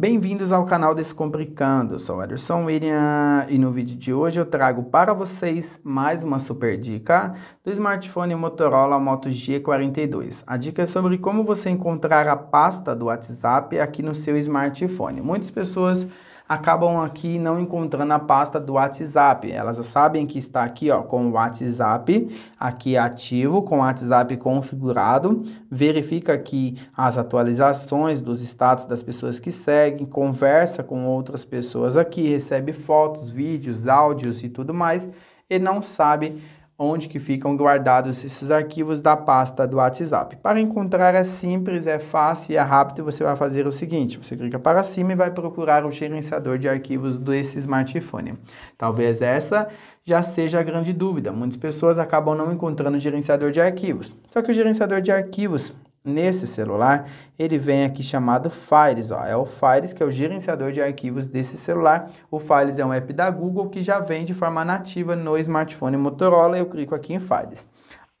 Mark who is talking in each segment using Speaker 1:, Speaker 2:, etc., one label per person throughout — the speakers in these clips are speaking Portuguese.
Speaker 1: Bem-vindos ao canal Descomplicando, eu sou Ederson William e no vídeo de hoje eu trago para vocês mais uma super dica do smartphone Motorola Moto G42. A dica é sobre como você encontrar a pasta do WhatsApp aqui no seu smartphone. Muitas pessoas acabam aqui não encontrando a pasta do WhatsApp. Elas sabem que está aqui ó, com o WhatsApp aqui ativo, com o WhatsApp configurado. Verifica aqui as atualizações dos status das pessoas que seguem, conversa com outras pessoas aqui, recebe fotos, vídeos, áudios e tudo mais e não sabe onde que ficam guardados esses arquivos da pasta do WhatsApp. Para encontrar é simples, é fácil e é rápido, você vai fazer o seguinte, você clica para cima e vai procurar o gerenciador de arquivos desse smartphone. Talvez essa já seja a grande dúvida, muitas pessoas acabam não encontrando o gerenciador de arquivos. Só que o gerenciador de arquivos Nesse celular, ele vem aqui chamado Files, ó. é o Files que é o gerenciador de arquivos desse celular. O Files é um app da Google que já vem de forma nativa no smartphone Motorola. Eu clico aqui em Files.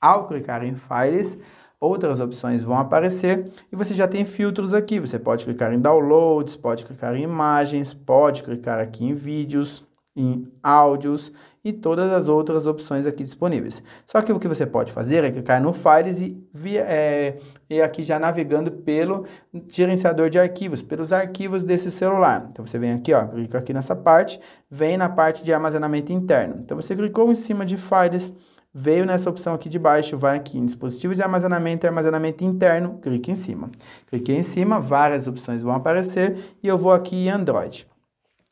Speaker 1: Ao clicar em Files, outras opções vão aparecer e você já tem filtros aqui. Você pode clicar em Downloads, pode clicar em Imagens, pode clicar aqui em Vídeos em áudios e todas as outras opções aqui disponíveis. Só que o que você pode fazer é clicar no Files e, via, é, e aqui já navegando pelo gerenciador de arquivos, pelos arquivos desse celular. Então você vem aqui, ó, clica aqui nessa parte, vem na parte de armazenamento interno. Então você clicou em cima de Files, veio nessa opção aqui de baixo, vai aqui em dispositivos de armazenamento armazenamento interno, clique em cima. Cliquei em cima, várias opções vão aparecer e eu vou aqui em Android.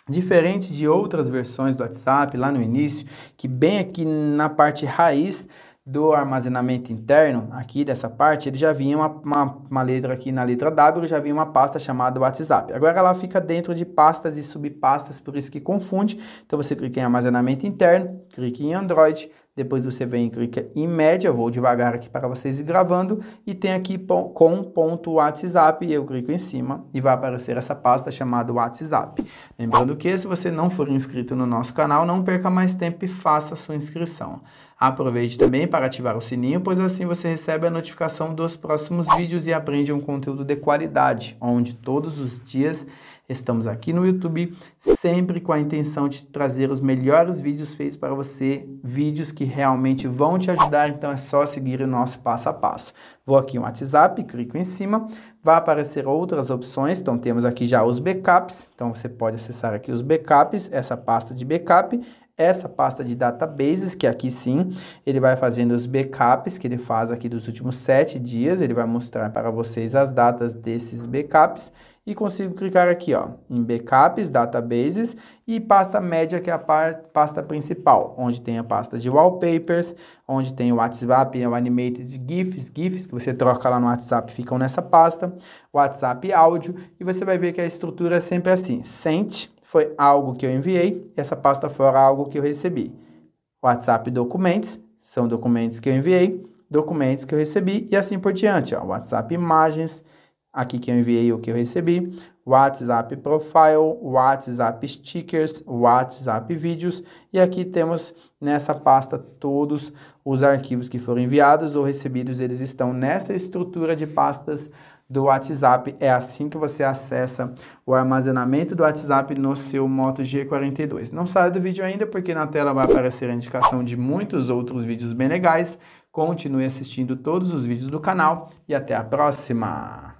Speaker 1: Diferente de outras versões do WhatsApp lá no início, que bem aqui na parte raiz do armazenamento interno, aqui dessa parte, ele já vinha uma, uma, uma, letra aqui na letra W, já vinha uma pasta chamada WhatsApp. Agora ela fica dentro de pastas e subpastas, por isso que confunde. Então você clica em armazenamento interno, clica em Android, depois você vem e clica em média, vou devagar aqui para vocês ir gravando. E tem aqui com ponto WhatsApp, eu clico em cima e vai aparecer essa pasta chamada WhatsApp. Lembrando que se você não for inscrito no nosso canal, não perca mais tempo e faça a sua inscrição. Aproveite também para ativar o sininho, pois assim você recebe a notificação dos próximos vídeos e aprende um conteúdo de qualidade, onde todos os dias estamos aqui no YouTube, sempre com a intenção de trazer os melhores vídeos feitos para você, vídeos que realmente vão te ajudar, então é só seguir o nosso passo a passo. Vou aqui no WhatsApp, clico em cima, vai aparecer outras opções, então temos aqui já os backups, então você pode acessar aqui os backups, essa pasta de backup, essa pasta de databases, que aqui sim, ele vai fazendo os backups que ele faz aqui dos últimos sete dias, ele vai mostrar para vocês as datas desses backups, e consigo clicar aqui ó, em backups, databases e pasta média que é a pasta principal, onde tem a pasta de wallpapers, onde tem o WhatsApp, o animated GIFs, GIFs que você troca lá no WhatsApp ficam nessa pasta, WhatsApp áudio e você vai ver que a estrutura é sempre assim, sente, foi algo que eu enviei, essa pasta fora algo que eu recebi. WhatsApp documentos, são documentos que eu enviei, documentos que eu recebi e assim por diante. Ó. WhatsApp imagens, aqui que eu enviei o que eu recebi, WhatsApp Profile, WhatsApp Stickers, WhatsApp Vídeos e aqui temos nessa pasta todos os arquivos que foram enviados ou recebidos, eles estão nessa estrutura de pastas do WhatsApp. É assim que você acessa o armazenamento do WhatsApp no seu Moto G42. Não saia do vídeo ainda, porque na tela vai aparecer a indicação de muitos outros vídeos bem legais. Continue assistindo todos os vídeos do canal e até a próxima!